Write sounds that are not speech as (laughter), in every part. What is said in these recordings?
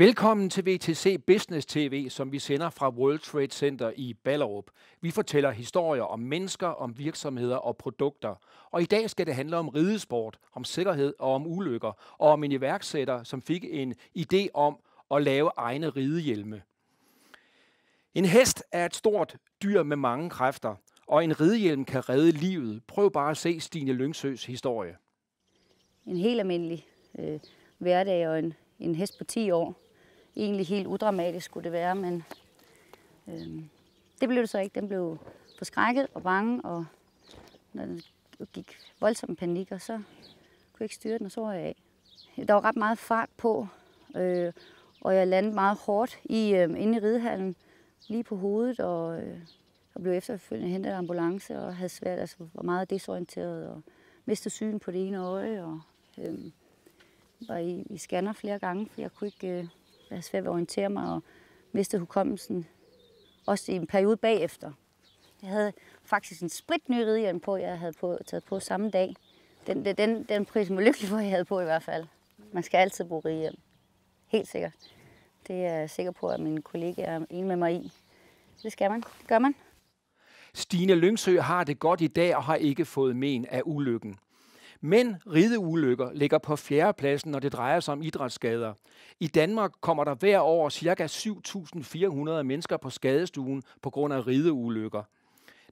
Velkommen til VTC Business TV, som vi sender fra World Trade Center i Ballerup. Vi fortæller historier om mennesker, om virksomheder og produkter. Og i dag skal det handle om ridesport, om sikkerhed og om ulykker, og om en iværksætter, som fik en idé om at lave egne ridehjelme. En hest er et stort dyr med mange kræfter, og en ridehjelm kan redde livet. Prøv bare at se Stine Lyngsøs historie. En helt almindelig øh, hverdag og en, en hest på 10 år, Egentlig helt udramatisk skulle det være, men øh, det blev det så ikke. Den blev forskrækket og bange, og når den gik voldsom panik, og så kunne jeg ikke styre den, og så var jeg af. Der var ret meget fart på, øh, og jeg landede meget hårdt i, øh, inde i ridehallen, lige på hovedet, og, øh, og blev efterfølgende hentet af ambulance, og havde svært, altså var meget desorienteret, og mistede syn på det ene øje, og øh, var i, i scanner flere gange, for jeg kunne ikke... Øh, jeg havde svært ved at orientere mig og mistede hukommelsen. Også i en periode bagefter. Jeg havde faktisk en spritny ridhjelm på, jeg havde på, taget på samme dag. Den, den, den pris mig lykkelig for, jeg havde på i hvert fald. Man skal altid bruge ridhjelm. Helt sikkert. Det er jeg sikker på, at mine kollegaer er enige med mig i. Det skal man. Det gør man. Stine Lyngsø har det godt i dag og har ikke fået men af ulykken. Men rideulykker ligger på fjerdepladsen, når det drejer sig om idrætsskader. I Danmark kommer der hver år ca. 7.400 mennesker på skadestuen på grund af rideulykker.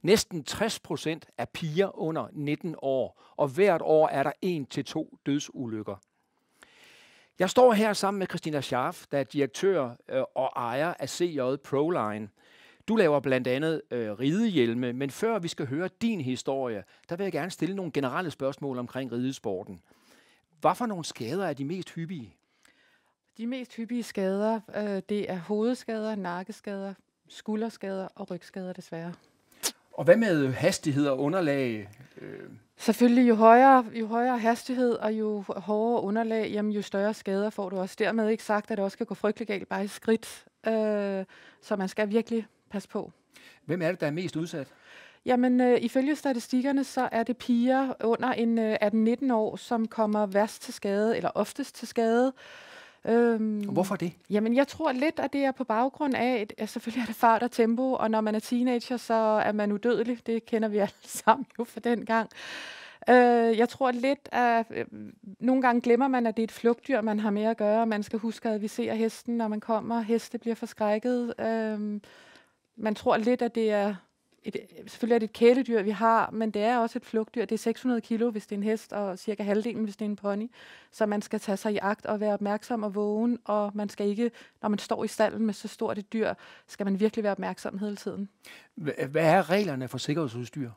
Næsten 60 procent er piger under 19 år, og hvert år er der 1-2 dødsulykker. Jeg står her sammen med Christina Scharf, der er direktør øh, og ejer af CJ Proline. Du laver blandt andet øh, ridehjelme, men før vi skal høre din historie, der vil jeg gerne stille nogle generelle spørgsmål omkring ridesporten. Hvad for nogle skader er de mest hyppige? De mest hyppige skader, øh, det er hovedskader, nakkeskader, skulderskader og rygskader desværre. Og hvad med hastighed og underlag? Øh. Selvfølgelig, jo højere, jo højere hastighed og jo hårdere underlag, jamen, jo større skader får du også. Dermed ikke sagt, at det også kan gå frygtelig galt bare i skridt. Øh, så man skal virkelig passe på. Hvem er det, der er mest udsat? Jamen, øh, ifølge statistikkerne, så er det piger under en øh, 18-19 år, som kommer værst til skade, eller oftest til skade. Øhm, og Hvorfor det? Jamen, jeg tror lidt, at det er på baggrund af, at ja, selvfølgelig er det fart og tempo, og når man er teenager, så er man udødelig. Det kender vi alle (laughs) sammen jo for den gang. Øh, jeg tror lidt, at øh, nogle gange glemmer man, at det er et flugtdyr, man har med at gøre. Man skal huske at advisere hesten, når man kommer. Heste bliver forskrækket. Øh, man tror lidt, at det er... Et, selvfølgelig er det et kæledyr, vi har, men det er også et flugtdyr. Det er 600 kilo, hvis det er en hest, og cirka halvdelen, hvis det er en pony. Så man skal tage sig i agt og være opmærksom og vågen, og man skal ikke, når man står i stallen med så stort et dyr, skal man virkelig være opmærksom hele tiden. Hvad er reglerne for sikkerhedsudstyr?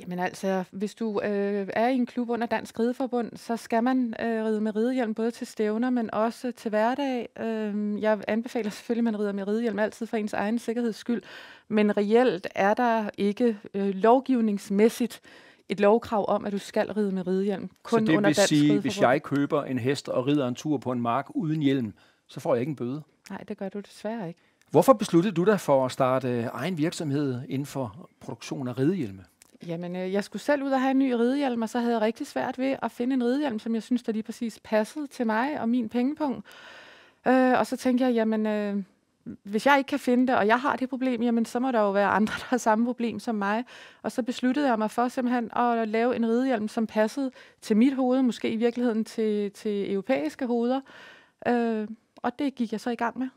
Jamen altså, hvis du øh, er i en klub under Dansk Rideforbund, så skal man øh, ride med ridehjelm både til stævner, men også til hverdag. Øh, jeg anbefaler selvfølgelig, at man rider med ridehjelm altid for ens egen sikkerheds skyld, men reelt er der ikke øh, lovgivningsmæssigt et lovkrav om, at du skal ride med ridehjelm. Kun så det under vil sige, hvis jeg køber en hest og rider en tur på en mark uden hjelm, så får jeg ikke en bøde? Nej, det gør du desværre ikke. Hvorfor besluttede du dig for at starte øh, egen virksomhed inden for produktion af ridehjelme? Jamen, øh, jeg skulle selv ud og have en ny ridehjelm, og så havde jeg rigtig svært ved at finde en ridehjelm, som jeg synes, der lige præcis passede til mig og min pengepunkt. Øh, og så tænkte jeg, jamen, øh, hvis jeg ikke kan finde det, og jeg har det problem, jamen, så må der jo være andre, der har samme problem som mig. Og så besluttede jeg mig for simpelthen at lave en ridehjelm, som passede til mit hoved, måske i virkeligheden til, til europæiske hoveder. Øh, og det gik jeg så i gang med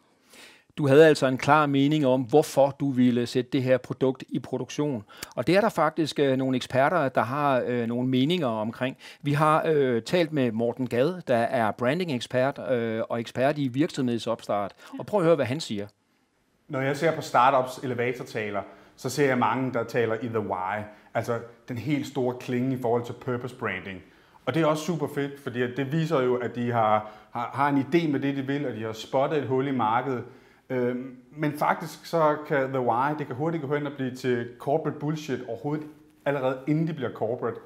du havde altså en klar mening om, hvorfor du ville sætte det her produkt i produktion. Og det er der faktisk øh, nogle eksperter, der har øh, nogle meninger omkring. Vi har øh, talt med Morten Gad, der er branding-ekspert øh, og ekspert i virksomhedsopstart. Og prøv at høre, hvad han siger. Når jeg ser på startups elevatortaler, så ser jeg mange, der taler i the why. Altså den helt store klinge i forhold til purpose branding. Og det er også super fedt, fordi det viser jo, at de har, har, har en idé med det, de vil, og de har spottet et hul i markedet, Øh, men faktisk så kan The Why, det kan hurtigt gå hen og blive til corporate bullshit overhovedet, allerede inden de bliver corporate.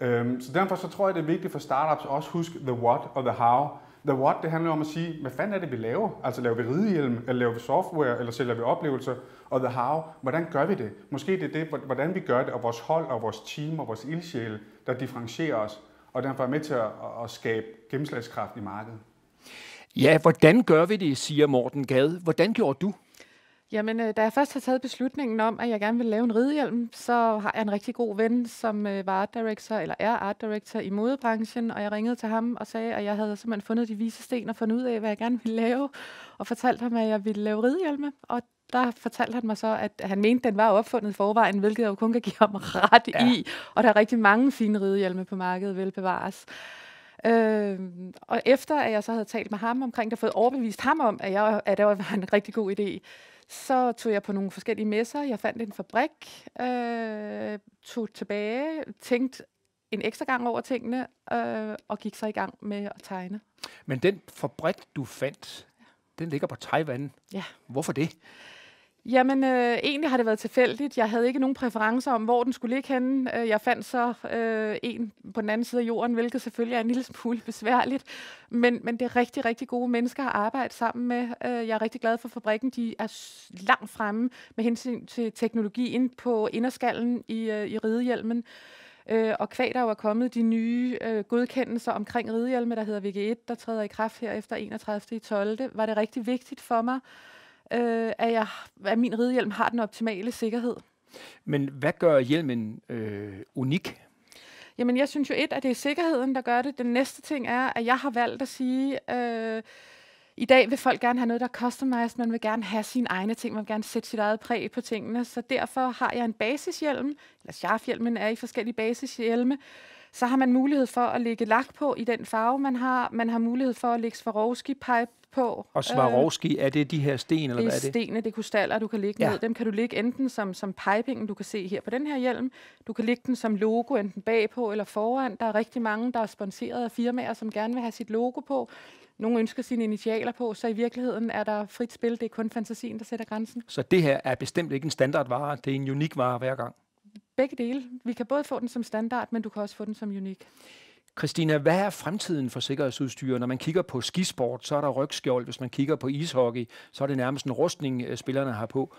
Øh, så derfor så tror jeg, det er vigtigt for startups også huske the what og the how. The what, det handler om at sige, hvad fanden er det, vi laver? Altså laver vi ridehjelm, eller laver vi software, eller sælger vi oplevelser? Og the how, hvordan gør vi det? Måske det er det, hvordan vi gør det, og vores hold, og vores team, og vores ildsjæl, der differencierer os, og derfor er med til at, at skabe gennemslagskraft i markedet. Ja, hvordan gør vi det, siger Morten Gade. Hvordan gjorde du? Jamen, øh, da jeg først har taget beslutningen om, at jeg gerne vil lave en ridehjelm, så har jeg en rigtig god ven, som øh, var art director, eller er art director i modebranchen, og jeg ringede til ham og sagde, at jeg havde simpelthen fundet de vise sten og fundet ud af, hvad jeg gerne ville lave, og fortalte ham, at jeg ville lave ridehjelme, og der fortalte han mig så, at han mente, at den var opfundet i forvejen, hvilket jeg jo kun kan give ham ret ja. i. Og der er rigtig mange fine ridehjelme på markedet, vel bevares. Øh, og efter at jeg så havde talt med ham omkring det, og fået overbevist ham om, at, jeg, at det var en rigtig god idé, så tog jeg på nogle forskellige messer. Jeg fandt en fabrik, øh, tog tilbage, tænkte en ekstra gang over tingene, øh, og gik så i gang med at tegne. Men den fabrik, du fandt, den ligger på Taiwan. Ja. Hvorfor det? Jamen, øh, egentlig har det været tilfældigt. Jeg havde ikke nogen præferencer om, hvor den skulle ligge henne. Øh, jeg fandt så øh, en på den anden side af jorden, hvilket selvfølgelig er en lille smule (laughs) besværligt. Men, men det er rigtig, rigtig gode mennesker at arbejde sammen med. Øh, jeg er rigtig glad for fabrikken. De er langt fremme med hensyn til teknologien på inderskallen i, øh, i ridehjelmen. og kvad der jo er kommet de nye øh, godkendelser omkring ridehjelme, der hedder VG1, der træder i kraft her efter 31. i 12. var det rigtig vigtigt for mig øh, at, jeg, at min ridehjelm har den optimale sikkerhed. Men hvad gør hjelmen øh, unik? Jamen, jeg synes jo et, at det er sikkerheden, der gør det. Den næste ting er, at jeg har valgt at sige... Øh, i dag vil folk gerne have noget, der er customized. Man vil gerne have sine egne ting. Man vil gerne sætte sit eget præg på tingene. Så derfor har jeg en basishjelm, eller sjarfhjelmen er i forskellige basishjelme, så har man mulighed for at lægge lak på i den farve, man har. Man har mulighed for at lægge Swarovski-pipe på. Og Swarovski, øh, er det de her sten, eller hvad er det? Det er stenene, det er kustaller, du kan ligge ja. ned. Dem kan du ligge enten som, som pipingen, du kan se her på den her hjelm. Du kan ligge den som logo, enten bagpå eller foran. Der er rigtig mange, der er sponsoreret af firmaer, som gerne vil have sit logo på. Nogle ønsker sine initialer på, så i virkeligheden er der frit spil. Det er kun fantasien, der sætter grænsen. Så det her er bestemt ikke en standardvare. Det er en unik vare hver gang begge dele. Vi kan både få den som standard, men du kan også få den som unik. Christina, hvad er fremtiden for sikkerhedsudstyr? Når man kigger på skisport, så er der rygskjold. Hvis man kigger på ishockey, så er det nærmest en rustning, øh, spillerne har på.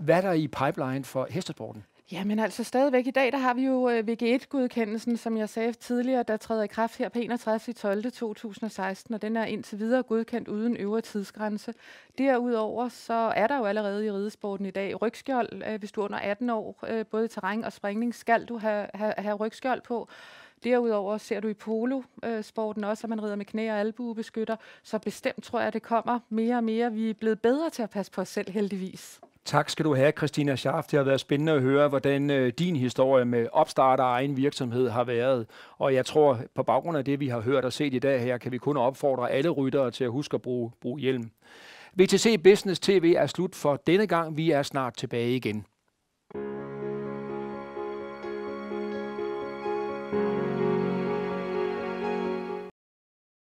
Hvad er der i pipeline for hestesporten? Jamen altså stadigvæk i dag, der har vi jo øh, VG1-godkendelsen, som jeg sagde tidligere, der træder i kraft her på 31. 12. 2016, og den er indtil videre godkendt uden øvre tidsgrænse. Derudover så er der jo allerede i ridesporten i dag rygskjold, øh, hvis du er under 18 år, øh, både i terræn og springning, skal du have, have, have rygskjold på. Derudover ser du i polosporten også, at man rider med knæ- og albuebeskytter, så bestemt tror jeg, at det kommer mere og mere. Vi er blevet bedre til at passe på os selv heldigvis. Tak skal du have, Christina Schaff. Det har været spændende at høre, hvordan øh, din historie med opstart af egen virksomhed har været. Og jeg tror, på baggrund af det, vi har hørt og set i dag her, kan vi kun opfordre alle ryttere til at huske at bruge, bruge hjelm. VTC Business TV er slut for denne gang. Vi er snart tilbage igen.